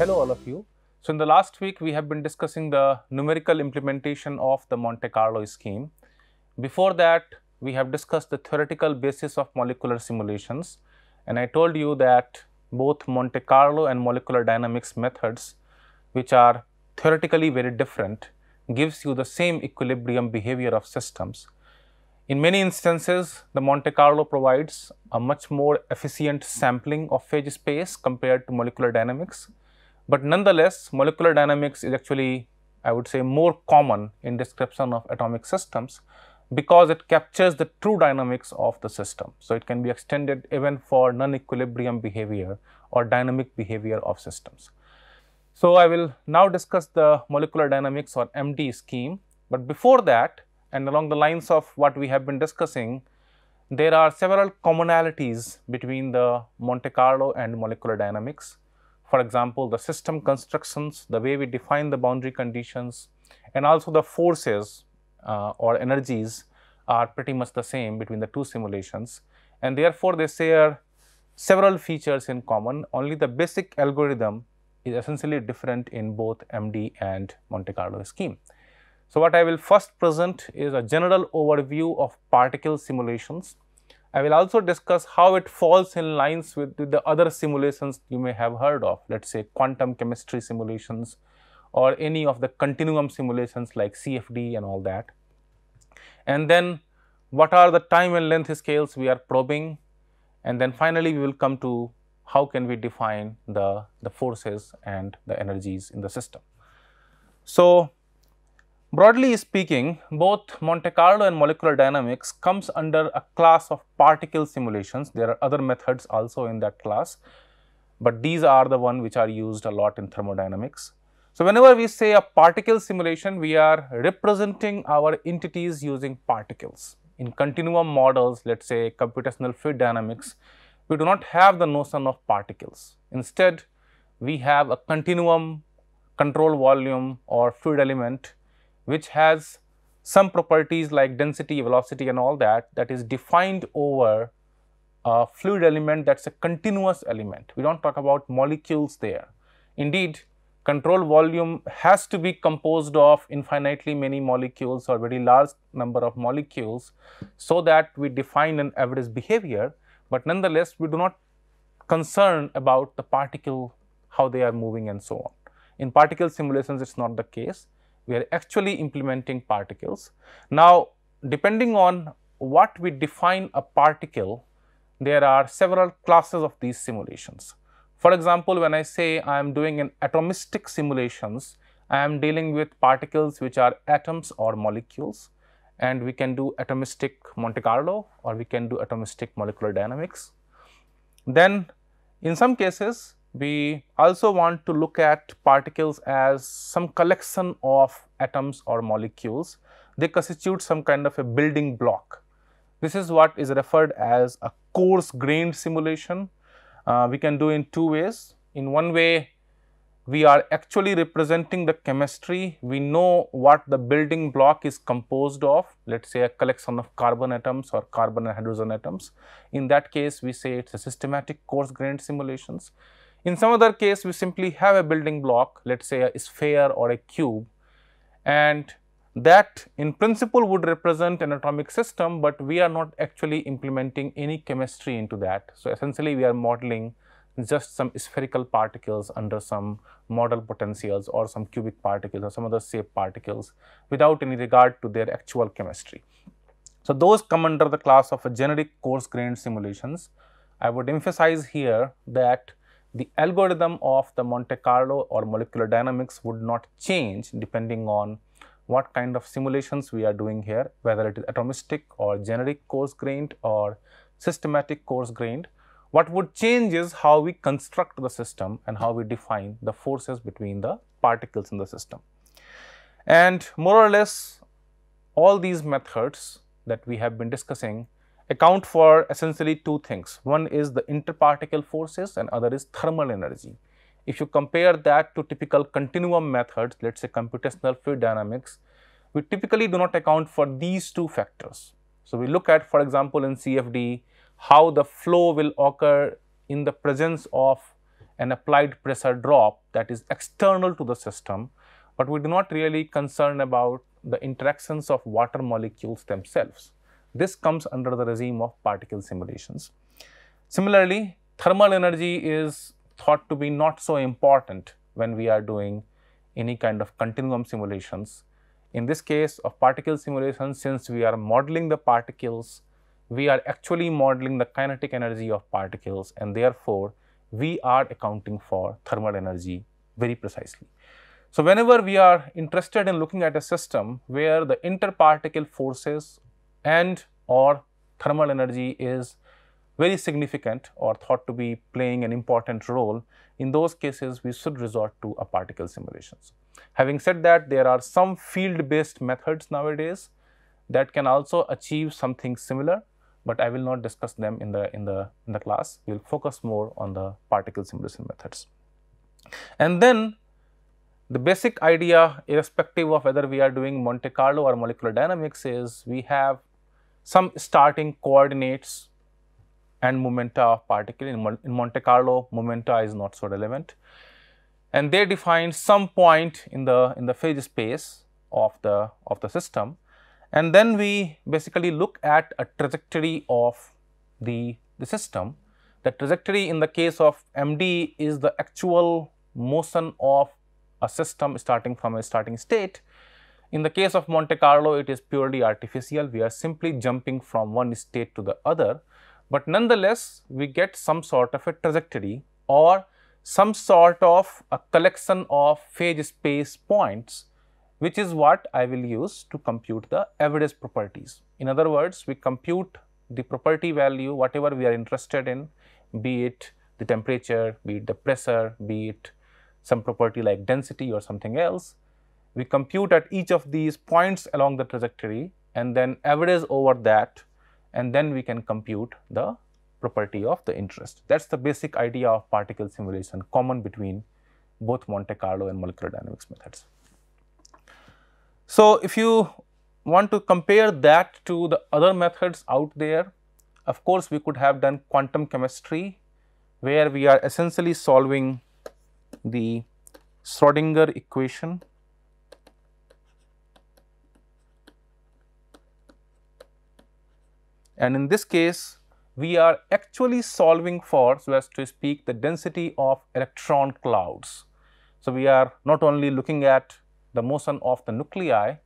Hello all of you. So in the last week we have been discussing the numerical implementation of the Monte Carlo scheme. Before that we have discussed the theoretical basis of molecular simulations and I told you that both Monte Carlo and molecular dynamics methods which are theoretically very different gives you the same equilibrium behavior of systems. In many instances, the Monte Carlo provides a much more efficient sampling of phase space compared to molecular dynamics but nonetheless, molecular dynamics is actually, I would say, more common in description of atomic systems because it captures the true dynamics of the system. So, it can be extended even for non-equilibrium behavior or dynamic behavior of systems. So, I will now discuss the molecular dynamics or MD scheme, but before that and along the lines of what we have been discussing, there are several commonalities between the Monte Carlo and molecular dynamics. For example, the system constructions, the way we define the boundary conditions, and also the forces uh, or energies are pretty much the same between the two simulations. And therefore, they share several features in common, only the basic algorithm is essentially different in both MD and Monte Carlo scheme. So, what I will first present is a general overview of particle simulations I will also discuss how it falls in lines with, the other simulations you may have heard of, let us say quantum chemistry simulations or any of the continuum simulations like CFD and all that. And then what are the time and length scales we are probing and then finally, we will come to how can we define the, the forces and the energies in the system. So, Broadly speaking, both Monte Carlo and molecular dynamics comes under a class of particle simulations. There are other methods also in that class, but these are the one which are used a lot in thermodynamics. So, whenever we say a particle simulation, we are representing our entities using particles. In continuum models, let us say computational fluid dynamics, we do not have the notion of particles. Instead, we have a continuum control volume or fluid element which has some properties like density, velocity and all that that is defined over a fluid element that's a continuous element. We don't talk about molecules there. Indeed, control volume has to be composed of infinitely many molecules or very large number of molecules so that we define an average behavior, but nonetheless we do not concern about the particle, how they are moving and so on. In particle simulations, it's not the case we are actually implementing particles. Now, depending on what we define a particle, there are several classes of these simulations. For example, when I say I am doing an atomistic simulations, I am dealing with particles which are atoms or molecules and we can do atomistic Monte Carlo or we can do atomistic molecular dynamics. Then in some cases we also want to look at particles as some collection of atoms or molecules. They constitute some kind of a building block. This is what is referred as a coarse grained simulation. Uh, we can do in two ways. In one way, we are actually representing the chemistry. We know what the building block is composed of, let us say a collection of carbon atoms or carbon and hydrogen atoms. In that case, we say it is a systematic coarse grained simulations. In some other case, we simply have a building block, let us say a sphere or a cube and that in principle would represent an atomic system, but we are not actually implementing any chemistry into that. So, essentially we are modeling just some spherical particles under some model potentials or some cubic particles or some other shape particles without any regard to their actual chemistry. So, those come under the class of generic coarse grained simulations. I would emphasize here that the algorithm of the Monte Carlo or molecular dynamics would not change depending on what kind of simulations we are doing here, whether it is atomistic or generic coarse grained or systematic coarse grained. What would change is how we construct the system and how we define the forces between the particles in the system. And more or less all these methods that we have been discussing account for essentially two things. One is the interparticle forces and other is thermal energy. If you compare that to typical continuum methods, let us say computational fluid dynamics, we typically do not account for these two factors. So, we look at for example, in CFD how the flow will occur in the presence of an applied pressure drop that is external to the system, but we do not really concern about the interactions of water molecules themselves. This comes under the regime of particle simulations. Similarly, thermal energy is thought to be not so important when we are doing any kind of continuum simulations. In this case of particle simulations, since we are modeling the particles, we are actually modeling the kinetic energy of particles and therefore, we are accounting for thermal energy very precisely. So, whenever we are interested in looking at a system where the interparticle forces and or thermal energy is very significant or thought to be playing an important role, in those cases we should resort to a particle simulations. Having said that, there are some field-based methods nowadays that can also achieve something similar, but I will not discuss them in the, in the, in the class. We will focus more on the particle simulation methods. And then the basic idea irrespective of whether we are doing Monte Carlo or molecular dynamics is we have some starting coordinates and momenta of particle. In, in Monte Carlo, momenta is not so relevant. And they define some point in the, in the phase space of the, of the system. And then we basically look at a trajectory of the, the system. The trajectory in the case of MD is the actual motion of a system starting from a starting state in the case of Monte Carlo, it is purely artificial. We are simply jumping from one state to the other, but nonetheless, we get some sort of a trajectory or some sort of a collection of phase space points, which is what I will use to compute the average properties. In other words, we compute the property value, whatever we are interested in, be it the temperature, be it the pressure, be it some property like density or something else, we compute at each of these points along the trajectory and then average over that and then we can compute the property of the interest. That is the basic idea of particle simulation common between both Monte Carlo and molecular dynamics methods. So, if you want to compare that to the other methods out there, of course, we could have done quantum chemistry where we are essentially solving the Schrodinger equation And in this case, we are actually solving for, so as to speak, the density of electron clouds. So, we are not only looking at the motion of the nuclei,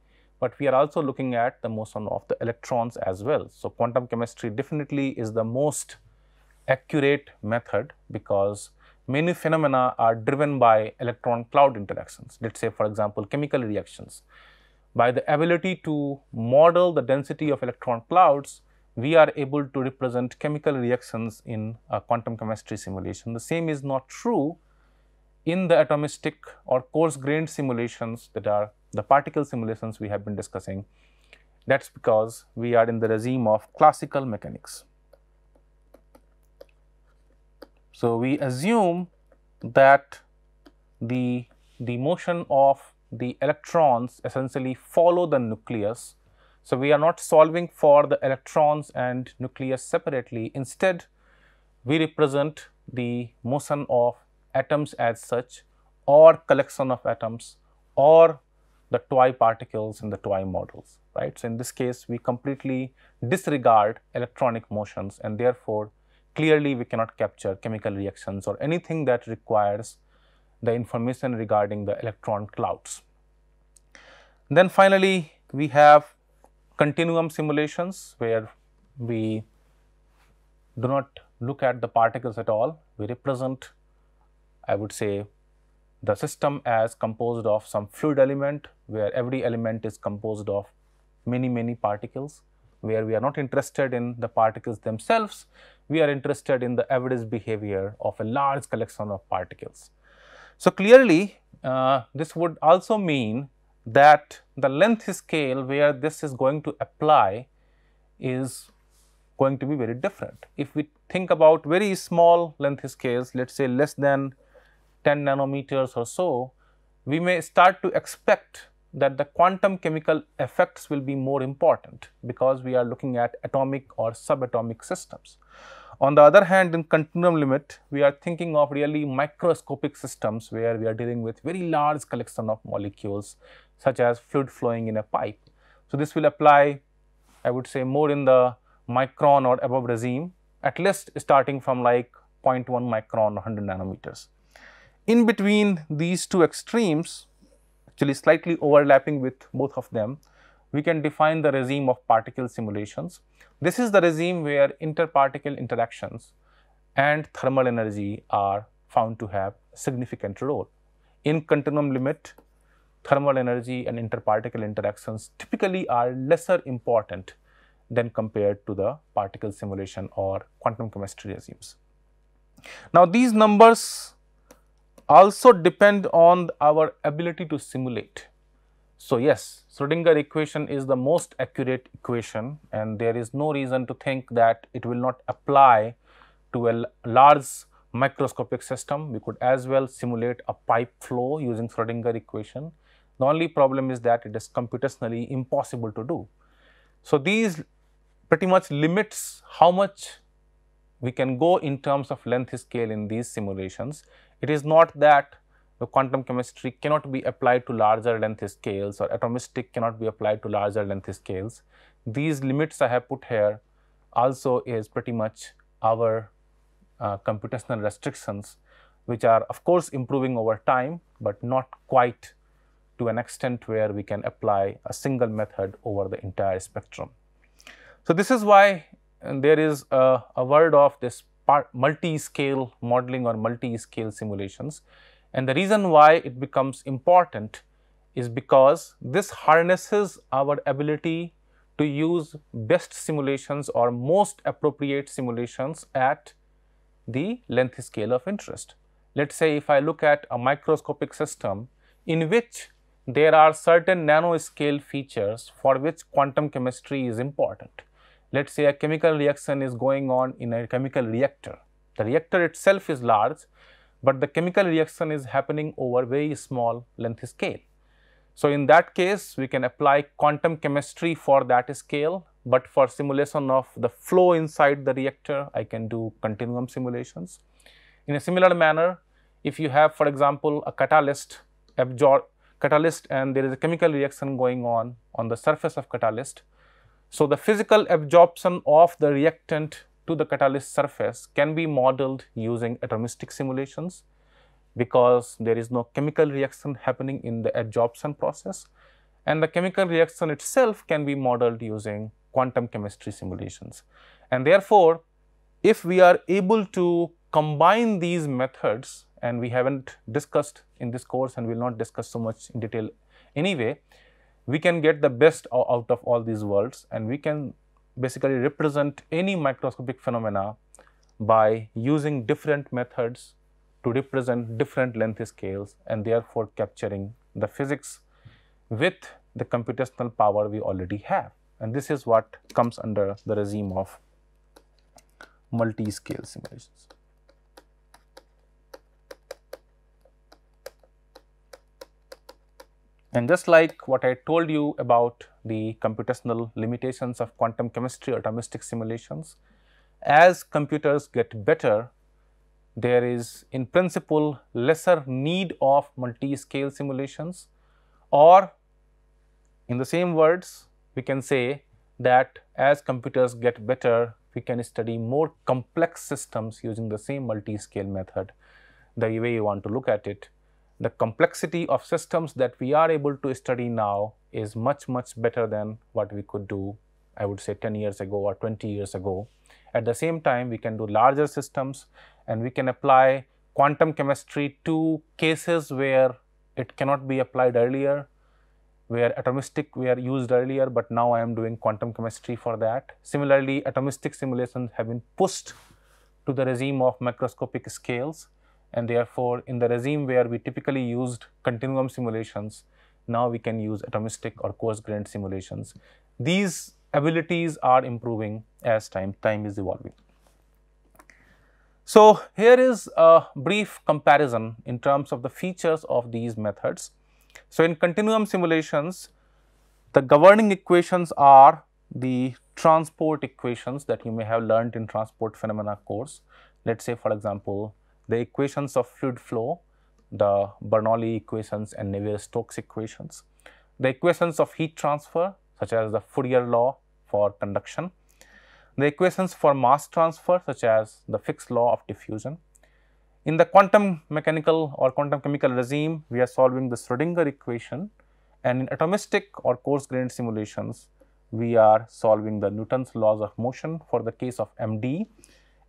but we are also looking at the motion of the electrons as well. So, quantum chemistry definitely is the most accurate method because many phenomena are driven by electron cloud interactions. Let us say for example, chemical reactions. By the ability to model the density of electron clouds, we are able to represent chemical reactions in a quantum chemistry simulation. The same is not true in the atomistic or coarse grained simulations that are the particle simulations we have been discussing. That is because we are in the regime of classical mechanics. So, we assume that the, the motion of the electrons essentially follow the nucleus so, we are not solving for the electrons and nucleus separately. Instead, we represent the motion of atoms as such or collection of atoms or the toy particles in the toy models, right. So, in this case, we completely disregard electronic motions and therefore, clearly we cannot capture chemical reactions or anything that requires the information regarding the electron clouds. Then finally, we have continuum simulations where we do not look at the particles at all, we represent I would say the system as composed of some fluid element where every element is composed of many many particles where we are not interested in the particles themselves, we are interested in the average behavior of a large collection of particles. So, clearly uh, this would also mean that the length scale where this is going to apply is going to be very different. If we think about very small length scales, let us say less than 10 nanometers or so, we may start to expect that the quantum chemical effects will be more important because we are looking at atomic or subatomic systems. On the other hand, in continuum limit, we are thinking of really microscopic systems where we are dealing with very large collection of molecules such as fluid flowing in a pipe. So, this will apply I would say more in the micron or above regime at least starting from like 0.1 micron or 100 nanometers. In between these two extremes actually slightly overlapping with both of them we can define the regime of particle simulations. This is the regime where interparticle interactions and thermal energy are found to have significant role. In continuum limit thermal energy and interparticle interactions typically are lesser important than compared to the particle simulation or quantum chemistry regimes. Now, these numbers also depend on our ability to simulate. So, yes, Schrodinger equation is the most accurate equation and there is no reason to think that it will not apply to a large microscopic system. We could as well simulate a pipe flow using Schrodinger equation the only problem is that it is computationally impossible to do. So, these pretty much limits how much we can go in terms of length scale in these simulations. It is not that the quantum chemistry cannot be applied to larger length scales or atomistic cannot be applied to larger length scales. These limits I have put here also is pretty much our uh, computational restrictions, which are of course improving over time, but not quite to an extent where we can apply a single method over the entire spectrum. So this is why uh, there is a, a word of this multi-scale modeling or multi-scale simulations. And the reason why it becomes important is because this harnesses our ability to use best simulations or most appropriate simulations at the length scale of interest. Let us say if I look at a microscopic system in which there are certain nanoscale features for which quantum chemistry is important. Let us say a chemical reaction is going on in a chemical reactor. The reactor itself is large, but the chemical reaction is happening over very small length scale. So, in that case, we can apply quantum chemistry for that scale, but for simulation of the flow inside the reactor, I can do continuum simulations. In a similar manner, if you have for example, a catalyst absor catalyst and there is a chemical reaction going on on the surface of catalyst. So, the physical absorption of the reactant to the catalyst surface can be modeled using atomistic simulations because there is no chemical reaction happening in the adsorption process and the chemical reaction itself can be modeled using quantum chemistry simulations. And therefore, if we are able to combine these methods and we haven't discussed in this course and will not discuss so much in detail anyway, we can get the best out of all these worlds and we can basically represent any microscopic phenomena by using different methods to represent different length scales and therefore capturing the physics with the computational power we already have. And this is what comes under the regime of multi-scale simulations. And just like what I told you about the computational limitations of quantum chemistry or atomistic simulations, as computers get better, there is in principle lesser need of multi-scale simulations or in the same words, we can say that as computers get better, we can study more complex systems using the same multi-scale method, the way you want to look at it the complexity of systems that we are able to study now is much, much better than what we could do, I would say 10 years ago or 20 years ago. At the same time, we can do larger systems and we can apply quantum chemistry to cases where it cannot be applied earlier, where atomistic were used earlier, but now I am doing quantum chemistry for that. Similarly, atomistic simulations have been pushed to the regime of macroscopic scales and therefore in the regime where we typically used continuum simulations, now we can use atomistic or coarse-grained simulations. These abilities are improving as time, time is evolving. So, here is a brief comparison in terms of the features of these methods. So, in continuum simulations, the governing equations are the transport equations that you may have learned in transport phenomena course. Let us say for example, the equations of fluid flow, the Bernoulli equations and Navier-Stokes equations, the equations of heat transfer such as the Fourier law for conduction, the equations for mass transfer such as the Fick's law of diffusion. In the quantum mechanical or quantum chemical regime, we are solving the Schrodinger equation and in atomistic or coarse grained simulations, we are solving the Newton's laws of motion for the case of MD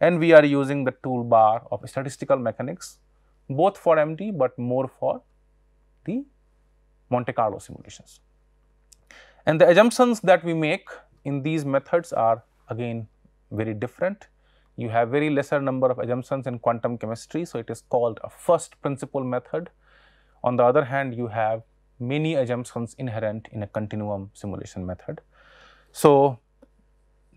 and we are using the toolbar of statistical mechanics both for MD but more for the Monte Carlo simulations. And the assumptions that we make in these methods are again very different. You have very lesser number of assumptions in quantum chemistry, so it is called a first principle method. On the other hand, you have many assumptions inherent in a continuum simulation method. So,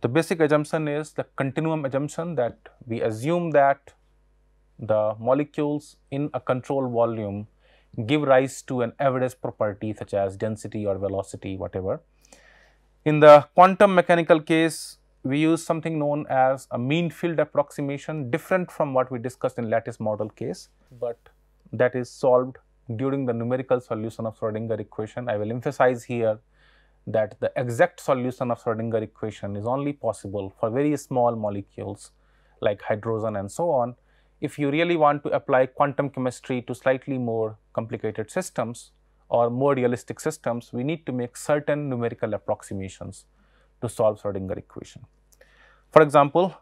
the basic assumption is the continuum assumption that we assume that the molecules in a control volume give rise to an average property such as density or velocity whatever. In the quantum mechanical case we use something known as a mean field approximation different from what we discussed in lattice model case, but that is solved during the numerical solution of Schrodinger equation. I will emphasize here that the exact solution of Schrodinger equation is only possible for very small molecules like hydrogen and so on. If you really want to apply quantum chemistry to slightly more complicated systems or more realistic systems, we need to make certain numerical approximations to solve Schrodinger equation. For example,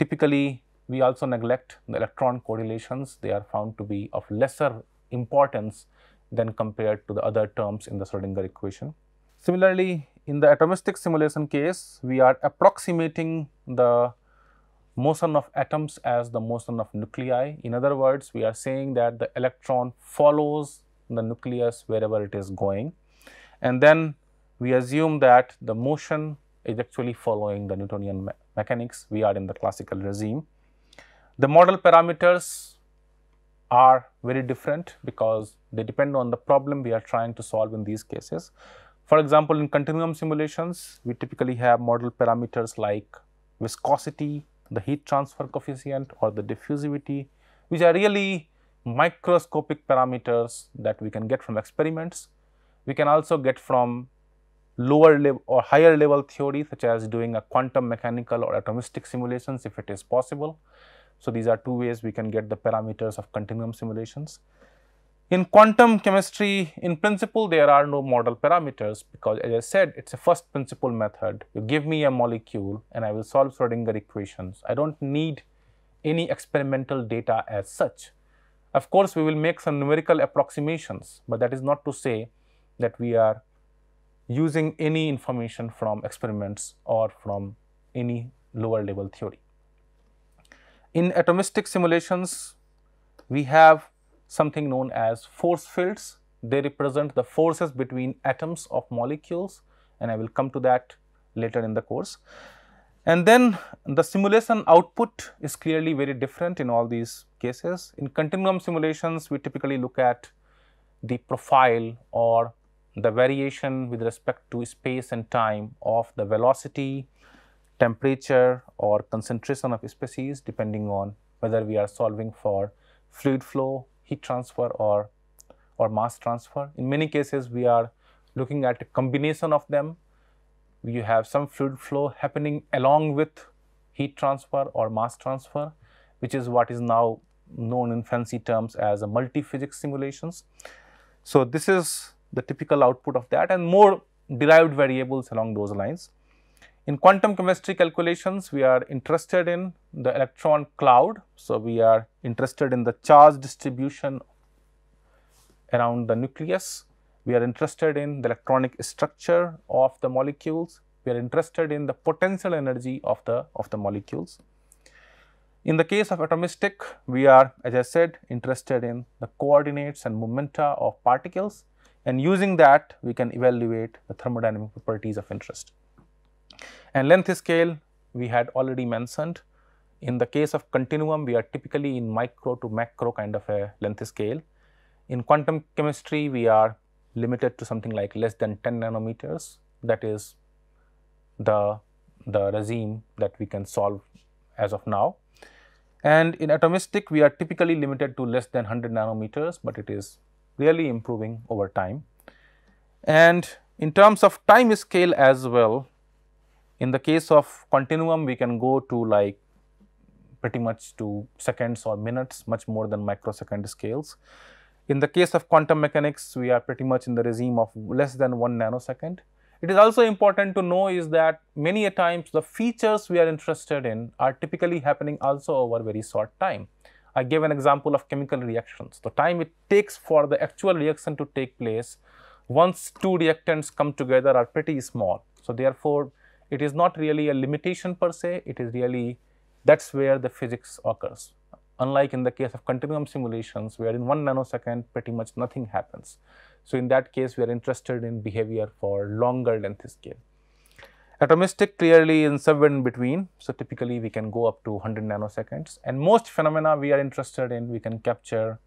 typically we also neglect the electron correlations. They are found to be of lesser importance than compared to the other terms in the Schrodinger equation. Similarly, in the atomistic simulation case, we are approximating the motion of atoms as the motion of nuclei. In other words, we are saying that the electron follows the nucleus wherever it is going and then we assume that the motion is actually following the Newtonian me mechanics, we are in the classical regime. The model parameters are very different because they depend on the problem we are trying to solve in these cases. For example, in continuum simulations, we typically have model parameters like viscosity, the heat transfer coefficient or the diffusivity, which are really microscopic parameters that we can get from experiments. We can also get from lower level or higher level theory such as doing a quantum mechanical or atomistic simulations if it is possible. So, these are two ways we can get the parameters of continuum simulations. In quantum chemistry, in principle, there are no model parameters because as I said, it's a first principle method. You give me a molecule and I will solve Schrodinger equations. I don't need any experimental data as such. Of course, we will make some numerical approximations, but that is not to say that we are using any information from experiments or from any lower level theory. In atomistic simulations, we have something known as force fields. They represent the forces between atoms of molecules and I will come to that later in the course. And then the simulation output is clearly very different in all these cases. In continuum simulations, we typically look at the profile or the variation with respect to space and time of the velocity, temperature or concentration of species depending on whether we are solving for fluid flow heat transfer or, or mass transfer. In many cases, we are looking at a combination of them. You have some fluid flow happening along with heat transfer or mass transfer, which is what is now known in fancy terms as a multi-physics simulations. So, this is the typical output of that and more derived variables along those lines. In quantum chemistry calculations, we are interested in the electron cloud. So, we are interested in the charge distribution around the nucleus. We are interested in the electronic structure of the molecules. We are interested in the potential energy of the, of the molecules. In the case of atomistic, we are as I said interested in the coordinates and momenta of particles and using that we can evaluate the thermodynamic properties of interest. And length scale we had already mentioned. In the case of continuum, we are typically in micro to macro kind of a length scale. In quantum chemistry, we are limited to something like less than 10 nanometers. That is the, the regime that we can solve as of now. And in atomistic, we are typically limited to less than 100 nanometers, but it is really improving over time. And in terms of time scale as well, in the case of continuum, we can go to like pretty much to seconds or minutes, much more than microsecond scales. In the case of quantum mechanics, we are pretty much in the regime of less than 1 nanosecond. It is also important to know is that many a times the features we are interested in are typically happening also over very short time. I gave an example of chemical reactions. The time it takes for the actual reaction to take place once two reactants come together are pretty small. So, therefore, it is not really a limitation per se, it is really that is where the physics occurs. Unlike in the case of continuum simulations, where in one nanosecond pretty much nothing happens. So, in that case, we are interested in behavior for longer length scale. Atomistic clearly in somewhere in between. So, typically we can go up to 100 nanoseconds and most phenomena we are interested in we can capture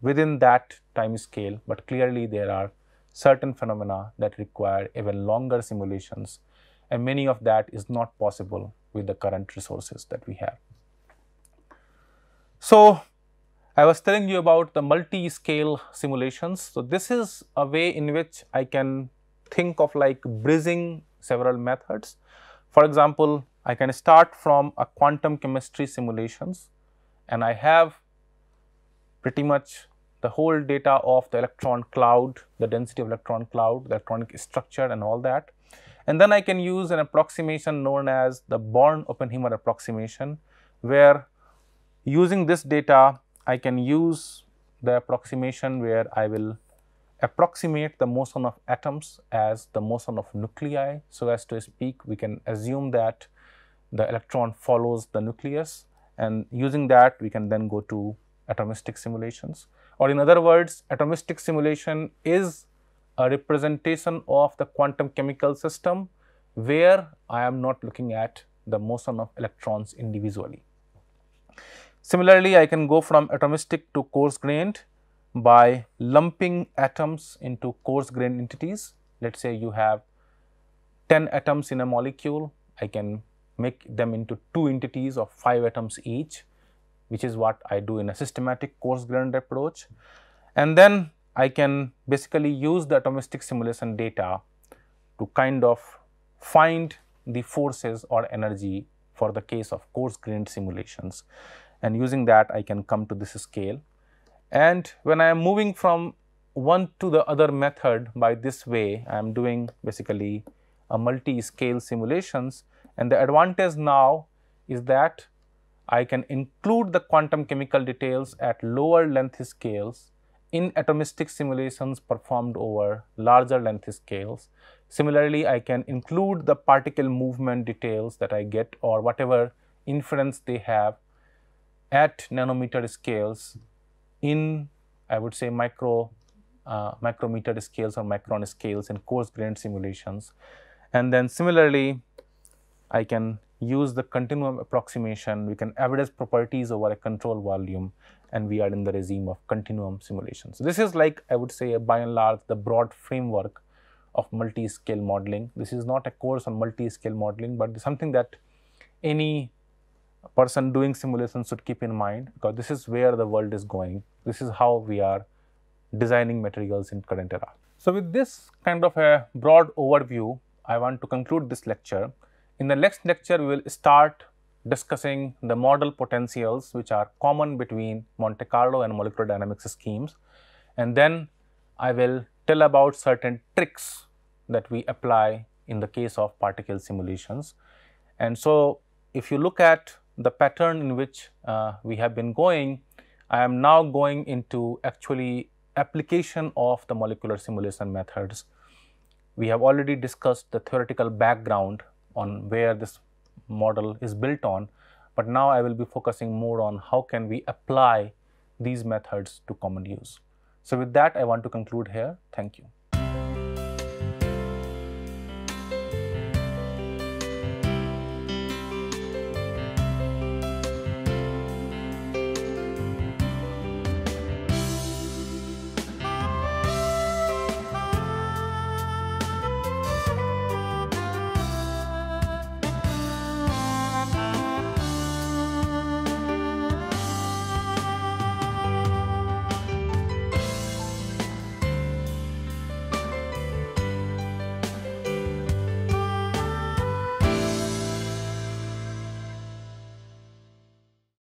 within that time scale, but clearly there are certain phenomena that require even longer simulations and many of that is not possible with the current resources that we have. So, I was telling you about the multi-scale simulations. So, this is a way in which I can think of like bridging several methods. For example, I can start from a quantum chemistry simulations and I have pretty much the whole data of the electron cloud, the density of electron cloud, the electronic structure and all that. And then I can use an approximation known as the Born-Oppenheimer approximation, where using this data, I can use the approximation where I will approximate the motion of atoms as the motion of nuclei. So as to speak, we can assume that the electron follows the nucleus and using that we can then go to atomistic simulations. Or in other words, atomistic simulation is a representation of the quantum chemical system where I am not looking at the motion of electrons individually. Similarly, I can go from atomistic to coarse grained by lumping atoms into coarse grained entities. Let us say you have 10 atoms in a molecule, I can make them into two entities of 5 atoms each, which is what I do in a systematic coarse grained approach. And then I can basically use the atomistic simulation data to kind of find the forces or energy for the case of coarse grained simulations. And using that, I can come to this scale. And when I am moving from one to the other method by this way, I am doing basically a multi-scale simulations. And the advantage now is that I can include the quantum chemical details at lower length scales in atomistic simulations performed over larger length scales. Similarly, I can include the particle movement details that I get or whatever inference they have at nanometer scales in, I would say, micro, uh, micrometer scales or micron scales in coarse grained simulations. And then similarly, I can use the continuum approximation, we can average properties over a control volume and we are in the regime of continuum simulation. So this is like I would say by and large the broad framework of multi-scale modeling. This is not a course on multi-scale modeling, but something that any person doing simulation should keep in mind because this is where the world is going. This is how we are designing materials in current era. So with this kind of a broad overview, I want to conclude this lecture. In the next lecture, we will start discussing the model potentials which are common between Monte Carlo and molecular dynamics schemes. And then I will tell about certain tricks that we apply in the case of particle simulations. And so, if you look at the pattern in which uh, we have been going, I am now going into actually application of the molecular simulation methods. We have already discussed the theoretical background on where this model is built on. But now I will be focusing more on how can we apply these methods to common use. So with that, I want to conclude here. Thank you.